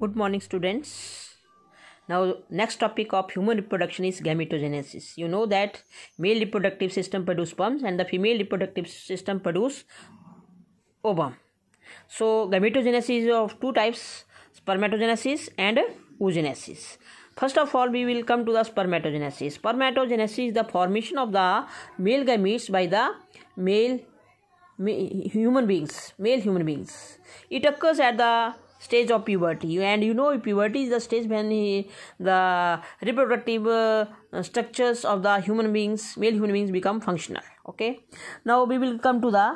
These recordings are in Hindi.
good morning students now next topic of human reproduction is gametogenesis you know that male reproductive system produce sperms and the female reproductive system produce ovum so gametogenesis of two types spermatogenesis and oogenesis First of all, we will come to the spermatogenesis. Spermatogenesis is the formation of the male gametes by the male, male human beings, male human beings. It occurs at the stage of puberty and you know puberty is the stage when he, the reproductive uh, structures of the human beings male human beings become functional okay now we will come to the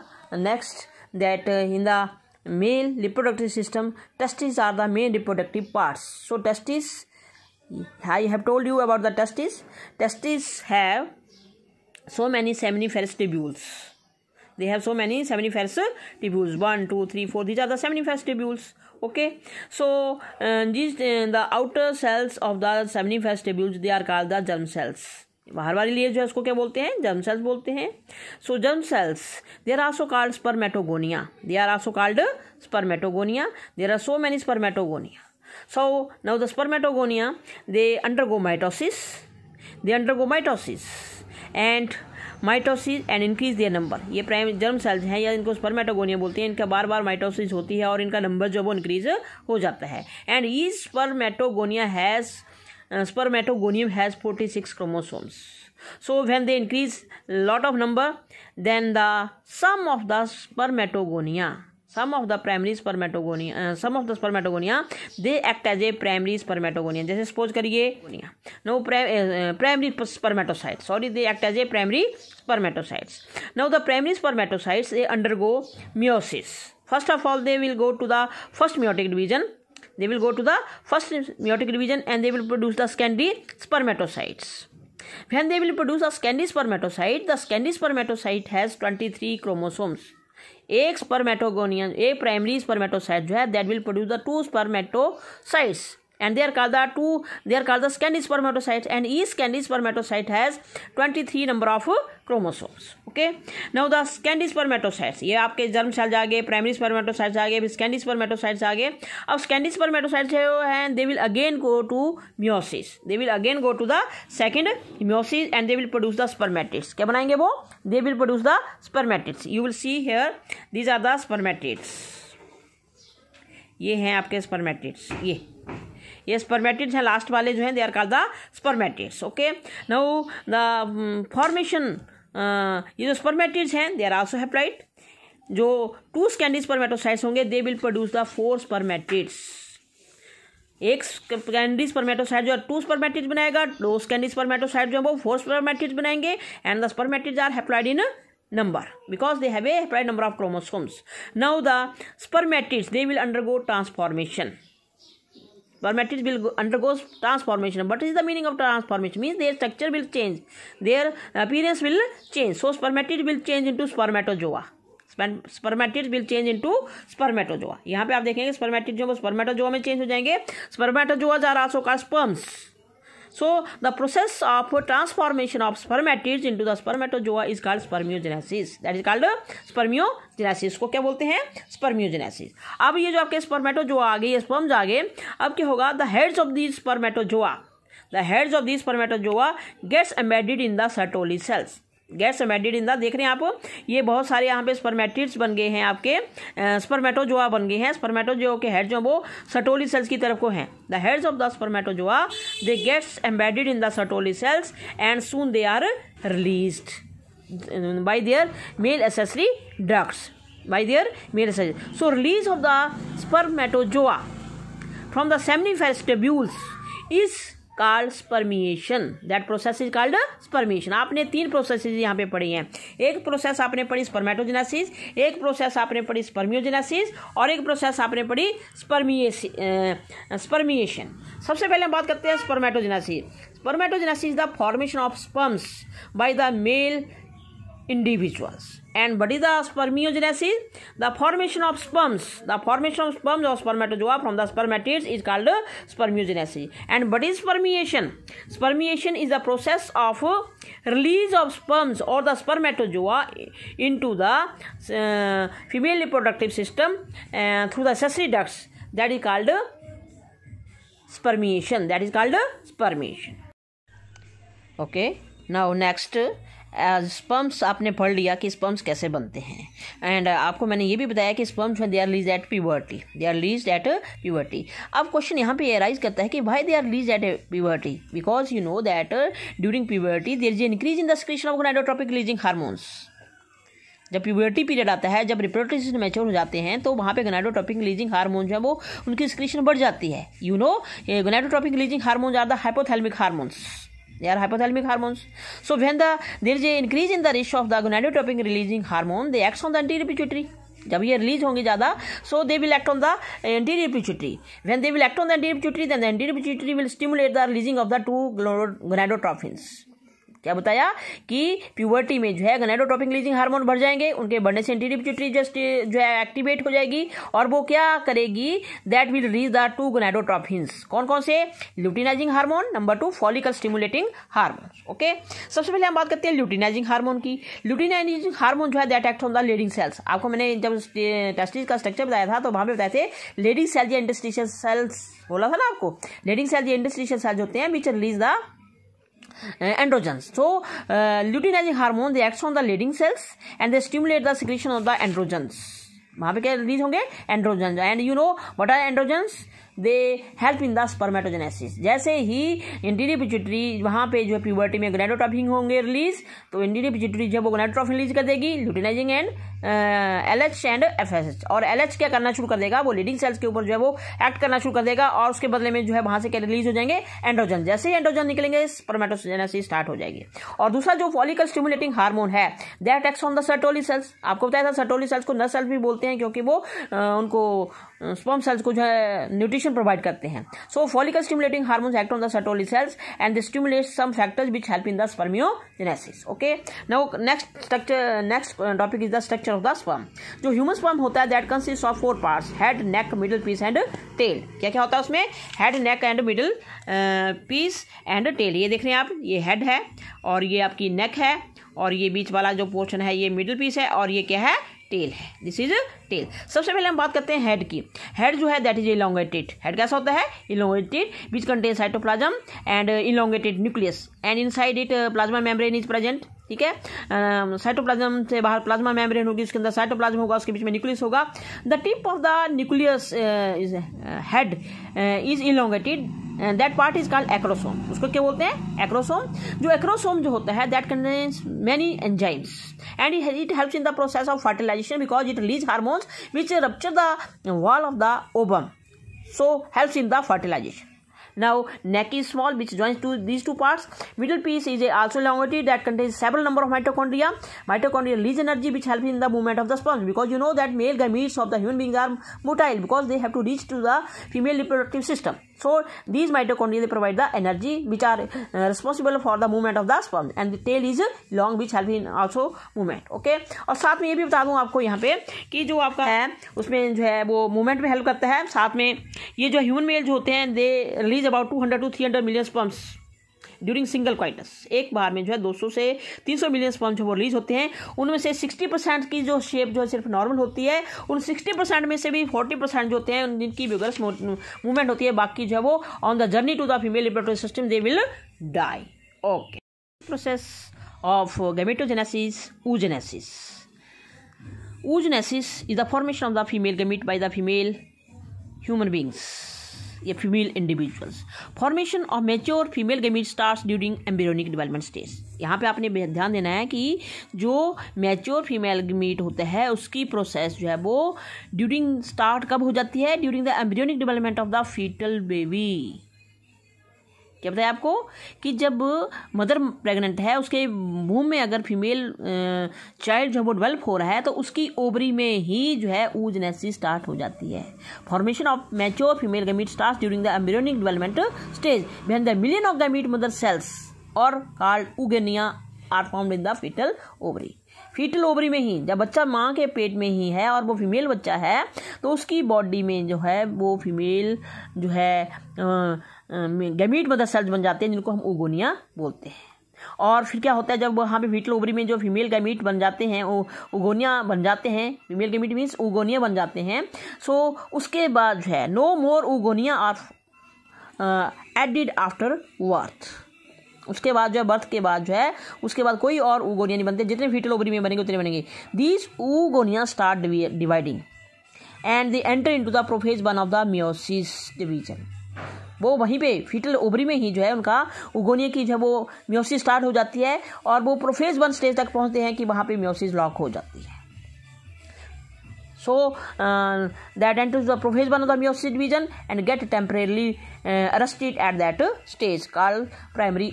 next that uh, in the male reproductive system testes are the main reproductive parts so testes i have told you about the testes testes have so many seminiferous tubules they have so many seminiferous tubules 1 2 3 4 these are the seminiferous tubules okay so uh, the outer cells of the सेवनी the they are called the germ cells बाहर वाले लिए जो है उसको क्या बोलते हैं जर्म सेल्स बोलते हैं so germ cells they are also called spermatogonia they are also called spermatogonia there are so many spermatogonia so now the spermatogonia they undergo mitosis they undergo mitosis and mitosis and increase their number ये प्राइम जर्म सेल्स हैं या इनको स्पर्मेटोगोनिया बोलते हैं इनका बार बार माइटोसिस होती है और इनका नंबर जो है वो इंक्रीज हो जाता है and the spermatogonia has has forty six chromosomes so when they increase lot of number then the some of the spermatogonia some of the primary spermatogonia some of the spermatogonia they act as a primary spermatogonia जैसे सपोज करिए no primary spermatocyte sorry they act as a primary spermatocyte no the primary spermatocytes they go meiosis first of all they will go to the first meiotic division they will go to the first meiotic division and they will produce the secondary spermatocytes when they will produce the secondary spermatocyte the secondary spermatocyte has twenty three chromosomes एक स्पर्मेटोगोनियन ए प्राइमरी स्पर्मेटोसाइट जो है that will produce the two spermatocytes and they are called the two they are called the scandi spermatocyte and each scandi spermatocyte has 23 number of chromosomes okay now the secondary spermatocytes ये आपके जर्मसेल्स आ गए प्राइमरी स्पर्मेटोसाइट्स आ गए स्कैंडी स्पर्मेटोसाइट्स आ गए अब स्कैंडी स्पर्मेटोसाइट्स जो हैं they will again go to meiosis they will again go to the second meiosis and they will produce the spermatids क्या बनाएंगे वो they will produce the spermatids you will see here these are the spermatids ये हैं आपके स्पर्मेटिट्स ये ये स्पर्मेटिड्स हैं लास्ट वाले जो हैं they are called the spermatids okay now the formation ये जो स्पर्मेटिड्स हैं दे आर आल्सो हैप्लाइड जो टू स्कैंडी स्पर्मेटोसाइट्स होंगे they will produce the four spermatids एक स्कैंडी स्पर्मेटोसाइट जो है टू स्पर्मेटिड्स बनाएगा दो स्कैंडी स्पर्मेटोसाइट जो है वो फोर स्पर्मेटिड्स बनाएंगे and the spermatids are haploid in number because they have a haploid number of chromosomes now the spermatids they will undergo transformation पर matrix will undergoes transformation but is the meaning of transformation means their structure will change their appearance will change so spermatids will change into spermatozoa spermatids will change into spermatozoa यहां पे आप देखेंगे स्पर्मेटिज जो स्पर्मेटोजोआ में चेंज हो जाएंगे स्पर्मेटोजोआ जा रहा सो का sperms so the process of transformation of spermatids in the spermatozoa जो is called spermiogenesis that is called spermiogenesis को क्या बोलते हैं स्पर्मियोजेनेसिस अब ये जो आपके स्पर्मेटो जो आ गए स्पर्म्स आ गए अब क्या होगा the heads of the spermatozoa जो the heads of the spermatozoa gets embedded in the Sertoli cells गैस इंदा देख रहे हैं आप ये बहुत सारे यहाँ पे स्पर्मेटिड्स बन गए हैं आपके स्पर्मेटोजोआ बन गए हैं स्पर्मेटोजोआ के हेड जो वो सटोली सेल्स की तरफ को हैं the heads of the spermatozoa they gets embedded in the Sertoli cells and soon they are release by their male accessory drugs by their male cells. So release of the spermatozoa from the seminiferous is called spermiation that process is called spermiation आपने तीन प्रोसेस यहाँ पे पढ़ी हैं एक प्रोसेस आपने पढ़ी स्पर्मेटोजेनासिस एक प्रोसेस आपने पढ़ी स्पर्मियोजेनासिस और एक प्रोसेस आपने पढ़ी स्पर्मिएशन सबसे पहले हम बात करते हैं spermatogenesis spermatogenesis the formation of sperms by the male individuals and what is the spermiogenesis the formation of sperms the formation of sperms or spermatozoa from the spermatids is called spermiogenesis and what is spermiation spermiation is the process of release of sperms or the spermatozoa into the uh, female reproductive system uh, through the accessory ducts that is called spermiation that is called spermiation okay now next sperms uh, आपने पढ़ लिया कि स्पम्स कैसे बनते हैं एंड uh, आपको मैंने ये भी बताया कि sperms they are release at puberty they are release at puberty अब क्वेश्चन यहाँ पे एराइज करता है कि भाई they are release at puberty because you know that during puberty there is increase in the secretion of gonadotropic releasing hormones जब प्यूबर्टी पीरियड आता है जब रिप्रोडक्टिव मैच्योर हो जाते हैं तो वहाँ पे गोनाइडोट्रॉपिक लीजिंग हार्मोन जो है वो उनकी स्क्रीशन बढ़ जाती है you know gonadotropic releasing hormone are the hypothalamic hormones they are hypothalamic hormones. So when the there is an increase in the ratio of the gonadotropin releasing hormone, they act on the anterior pituitary. जब ये रिलीज होंगे ज़्यादा so they will act on the anterior pituitary when they will act on the anterior pituitary then the anterior pituitary will stimulate the releasing of the two gonadotrophins क्या बताया कि प्यूबर्टी में जो है गनेडोटॉपिक लीजिंग हार्मोन भर जाएंगे उनके बढ़ने से एंटीडी पिट्यूटरी जस्ट जो है एक्टिवेट हो जाएगी और वो क्या करेगी that will release the two gonadotropins कौन कौन से luteinizing hormone number two follicle stimulating hormone okay सबसे पहले हम बात करते हैं ल्यूटिनाइजिंग हार्मोन की ल्यूटिनाइजिंग हार्मोन जो है that act on the Leydig cells आपको मैंने जब टेस्टिस eh, का स्ट्रक्चर बताया था तो वहां पर बताए थे लेडिंग सेल्स या इंडस्ट्रीशियल सेल्स बोला था ना आपको लेडिंग सेल्स या इंडस्ट्रीशियल सेल्स होते हैं which release the androgens so luteinizing hormone they acts on the leading cells and they stimulate the secretion of the androgens वहाँ पे क्या रिलीज होंगे androgen and you know what are androgens they help in the spermatogenesis जैसे ही इंटीरियर पिचुटरी वहाँ पे जो है प्यूबर्टी में ग्लैंडोटॉपिंग होंगे रिलीज तो इंटीरियर पिचुटरी जब वो ग्लैंडोटॉफिन रिलीज कर देगी luteinizing and L H and F S H और एल एच क्या करना शुरू कर देगा वो लीडिंग सेल्स के ऊपर जो है वो एक्ट करना शुरू कर देगा और उसके बदले में जो है वहाँ से क्या रिलीज हो जाएंगे एंड्रोजन जैसे ही एंड्रोजन निकलेंगे स्पर्मेटोजेनेसिस स्टार्ट हो जाएगी और दूसरा जो फॉलिकल स्टिमुलेटिंग हार्मोन है that acts on the Sertoli cells आपको बताया था सर्टोली सेल्स को न सेल्स भी बोलते हैं क्योंकि वो uh, उनको स्पर्म सेल्स को जो है न्यूट्रिशन प्रोवाइड करते हैं so follicle stimulating hormones act on the Sertoli cells and stimulate some factors which help in the genesis okay now next structure next topic is the structure of the sperm जो ह्यूमन स्पर्म होता है that consist of four parts head neck middle piece and tail क्या क्या होता है उसमें head neck and middle piece and tail ये देख रहे हैं आप ये हेड है और ये आपकी नेक है और ये बीच वाला जो पोर्शन है ये मिडिल पीस है और ये क्या है टेल है दिस इज टेल सबसे पहले हम बात करते हैं हेड की हेड जो है दैट इज इलोंगेटेड हेड कैसा होता है elongated which contain cytoplasm and elongated nucleus and inside it plasma membrane is present ठीक है साइटोप्लाज्म um, uh, से बाहर प्लाज्मा मेम्ब्रेन होगी उसके अंदर साइटोप्लाज्म होगा उसके बीच में न्यूक्लियस होगा the tip of the nucleus is head is elongated that part is called acrosome उसको क्या बोलते हैं एक्रोसोम जो एक्रोसोम जो होता है that contains many enzymes and it helps in the process of fertilization because it release hormone hormones which rupture the wall of the ovum so helps in the fertilization now neck is small which joins to these two parts middle piece is also elongated that contains several number of mitochondria mitochondria release energy which helps in the movement of the sperm because you know that male gametes of the human being are motile because they have to reach to the female reproductive system So these mitochondria they provide the energy which are uh, responsible for the movement of the sperm and the tail is long which help in also movement okay और साथ में ये भी बता दूँ आपको यहाँ पे कि जो आपका है उसमें जो है वो मूवमेंट में हेल्प करता है साथ में ये जो ह्यूमन मेल जो होते हैं they release about two hundred to three hundred million sperms during single coitus एक बार में जो है 200 से 300 मिलियन स्पॉन्ज वो रिलीज होते हैं उनमें से 60 परसेंट की जो शेप जो है सिर्फ नॉर्मल होती है उन 60 परसेंट में से भी 40 परसेंट जो होते हैं जिनकी विगरस मूवमेंट होती है बाकी जो है वो on the journey to the female reproductive system they will die okay process of gametogenesis oogenesis oogenesis is the formation of the female gamete by the female human beings या female individuals formation of mature female gamete start during embryonic development stage यहाँ पे आपने ध्यान देना है कि जो मेच्योर फीमेल गेमीट होता है उसकी प्रोसेस जो है वो ड्यूरिंग स्टार्ट कब हो जाती है during the embryonic development of the foetal baby क्या बताया आपको कि जब मदर प्रेग्नेंट है उसके मुंह में अगर फीमेल चाइल्ड जो है वो डेवलप हो रहा है तो उसकी ओबरी में ही जो है ऊजनेसी स्टार्ट हो जाती है formation of mature female gamete start during the embryonic development stage within the million of gamete mother cells और called oogonia are form in the foetal ovary foetal ovary में ही जब बच्चा माँ के पेट में ही है और वो फीमेल बच्चा है तो उसकी बॉडी में जो है वो फीमेल जो है गैमीट मदर सेल्स बन जाते हैं जिनको हम ओगोनिया बोलते हैं और फिर क्या होता है जब वहाँ पे वीटल ओवरी में जो फीमेल गैमीट बन जाते हैं उगोनिया बन जाते हैं फीमेल गैमीट मीन्स उगोनिया बन जाते हैं सो उसके बाद जो है no more oogonia are added after birth उसके बाद जो है बर्थ के बाद जो है उसके बाद कोई और उगोनिया नहीं बनते जितने फीटल ओवरी में बनेंगे उतने बनेंगे these oogonia start dividing and the enter into the prophase one of the meiosis division वो वहीं पे फीटल ओबरी में ही जो है उनका उगोनिया की जब वो म्योसिस स्टार्ट हो जाती है और वो प्रोफेज वन स्टेज तक पहुंचते हैं कि वहाँ पर म्योसिस लॉक हो जाती है so that and enters the provision of the meiosis division and get temporarily uh, arrested at that stage called primary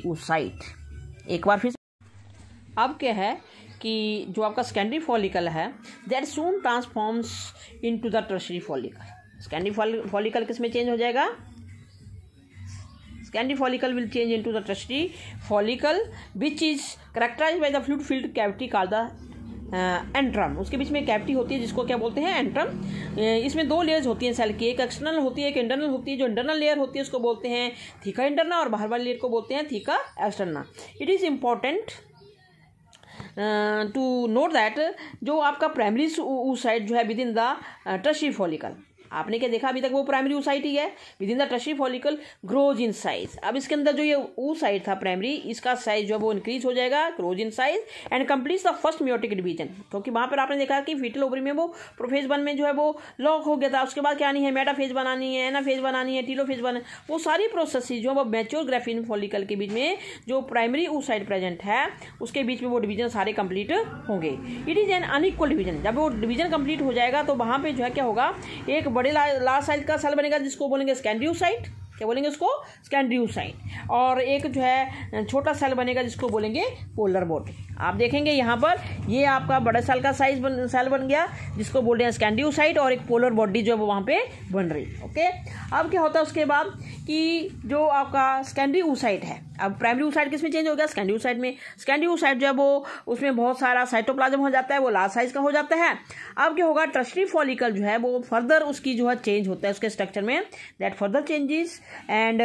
एक बार फिर अब क्या है कि जो आपका सेकेंडरी फॉलिकल है that soon transforms into the tertiary follicle secondary follicle किस में चेंज हो जाएगा secondary follicle will change into the tertiary follicle which is characterize by the fluid filled cavity called the antrum उसके बीच में कैविटी होती है जिसको क्या बोलते हैं एंट्रम इसमें दो लेयर्स होती हैं सेल की एक एक्सटर्नल होती है एक इंटरनल होती है जो इंटरनल लेयर होती है उसको बोलते हैं थीका इंटरना और बाहर वाली लेयर को बोलते हैं theca externa it is important to note that जो आपका प्राइमरी साइड जो है within the tertiary follicle आपने क्या देखा अभी तक वो प्राइमरी ऊसाइट ही है विद इन द टशी फॉलिकल ग्रोज इन साइज अब इसके अंदर जो ये साइड था प्राइमरी इसका साइज जो है वो इंक्रीज हो जाएगा grows in size and complete the first meiotic division क्योंकि वहाँ पर आपने देखा कि फीटल ओवरी में वो प्रोफेज वन में जो है वो लॉक हो गया था उसके बाद क्या आनी है फेज बनानी है एना फेज बनानी है टीलो फेज बनानी वो सारी प्रोसेस जो है वो मैच्योर फॉलिकल के बीच में जो प्राइमरी साइड प्रेजेंट है उसके बीच में वो डिवीजन सारे कंप्लीट होंगे it is an unequal division जब वो डिवीजन कंप्लीट हो जाएगा तो वहाँ पर जो है क्या होगा एक बड़े ला, लार्ज साइज का सेल बनेगा जिसको बोलेंगे स्कैंड्यू साइट क्या बोलेंगे उसको स्कैंड्रियू साइन और एक जो है छोटा सेल बनेगा जिसको बोलेंगे पोलर बोट आप देखेंगे यहाँ पर ये आपका बड़े सेल का साइज बन सेल बन गया जिसको बोल रहे हैं स्कैंड्रियू साइट और एक पोलर बॉडी जो है वहाँ पे बन रही ओके अब क्या होता है उसके बाद कि जो आपका स्कैंड्री ऊसाइट है अब प्राइमरी ऊसाइट किस में चेंज हो गया स्कैंड्री ऊसाइट में स्कैंड्री ऊसाइट जो है वो उसमें बहुत सारा साइटोप्लाज्म हो जाता है वो लार्ज साइज का हो जाता है अब क्या होगा ट्रस्टी फॉलिकल जो है वो फर्दर उसकी जो है चेंज होता है उसके स्ट्रक्चर में that further changes and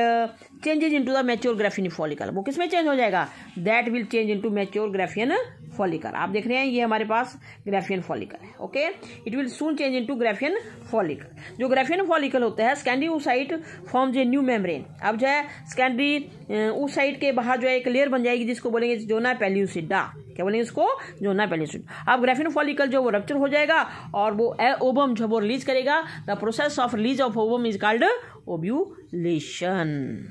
changes into the mature Graafian follicle वो किसमें चेंज हो जाएगा that will change into mature Graafian follicle आप देख रहे हैं ये हमारे पास ग्राफियन फॉलिकल है okay it will soon change into Graafian follicle जो ग्राफियन फॉलिकल होता है secondary oocyte form a new membrane अब जो है स्कैंडी ओसाइट uh, के बाहर जो है एक लेयर बन जाएगी जिसको बोलेंगे जोना पेल्यूसिडा क्या बोलेंगे इसको जोना पेल्यूसिडा अब ग्राफियन फॉलिकल जो वो रक्चर हो जाएगा और वो ओबम जो वो रिलीज करेगा the process of release of ovum is called ovulation